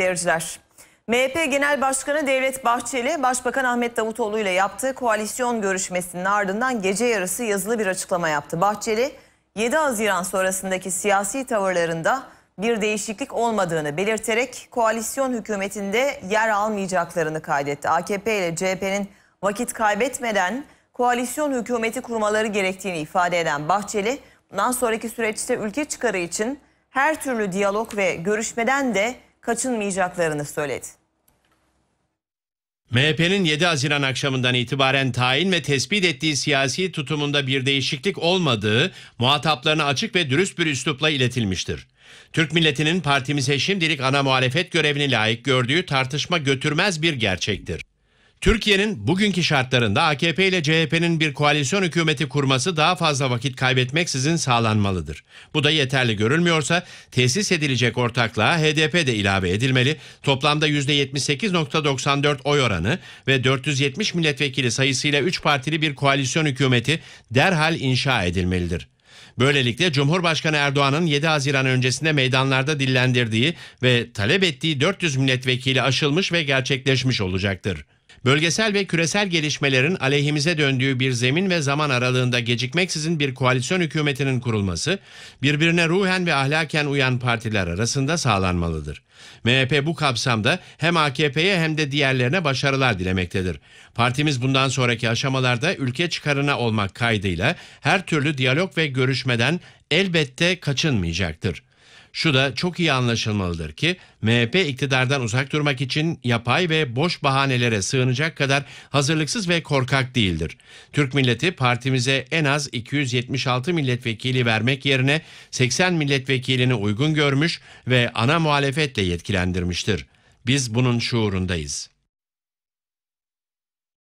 seyirciler. MHP Genel Başkanı Devlet Bahçeli, Başbakan Ahmet Davutoğlu ile yaptığı koalisyon görüşmesinin ardından gece yarısı yazılı bir açıklama yaptı. Bahçeli, 7 Haziran sonrasındaki siyasi tavırlarında bir değişiklik olmadığını belirterek koalisyon hükümetinde yer almayacaklarını kaydetti. AKP ile CHP'nin vakit kaybetmeden koalisyon hükümeti kurmaları gerektiğini ifade eden Bahçeli, bundan sonraki süreçte ülke çıkarı için her türlü diyalog ve görüşmeden de kaçınmayacaklarını söyledi. MHP'nin 7 Haziran akşamından itibaren tayin ve tespit ettiği siyasi tutumunda bir değişiklik olmadığı muhataplarına açık ve dürüst bir üslupla iletilmiştir. Türk milletinin partimize şimdilik ana muhalefet görevini layık gördüğü tartışma götürmez bir gerçektir. Türkiye'nin bugünkü şartlarında AKP ile CHP'nin bir koalisyon hükümeti kurması daha fazla vakit kaybetmeksizin sağlanmalıdır. Bu da yeterli görülmüyorsa tesis edilecek ortaklığa HDP de ilave edilmeli. Toplamda %78.94 oy oranı ve 470 milletvekili sayısıyla 3 partili bir koalisyon hükümeti derhal inşa edilmelidir. Böylelikle Cumhurbaşkanı Erdoğan'ın 7 Haziran öncesinde meydanlarda dillendirdiği ve talep ettiği 400 milletvekili aşılmış ve gerçekleşmiş olacaktır. Bölgesel ve küresel gelişmelerin aleyhimize döndüğü bir zemin ve zaman aralığında gecikmeksizin bir koalisyon hükümetinin kurulması, birbirine ruhen ve ahlaken uyan partiler arasında sağlanmalıdır. MHP bu kapsamda hem AKP'ye hem de diğerlerine başarılar dilemektedir. Partimiz bundan sonraki aşamalarda ülke çıkarına olmak kaydıyla her türlü diyalog ve görüşmeden elbette kaçınmayacaktır. Şu da çok iyi anlaşılmalıdır ki MHP iktidardan uzak durmak için yapay ve boş bahanelere sığınacak kadar hazırlıksız ve korkak değildir. Türk milleti partimize en az 276 milletvekili vermek yerine 80 milletvekilini uygun görmüş ve ana muhalefetle yetkilendirmiştir. Biz bunun şuurundayız.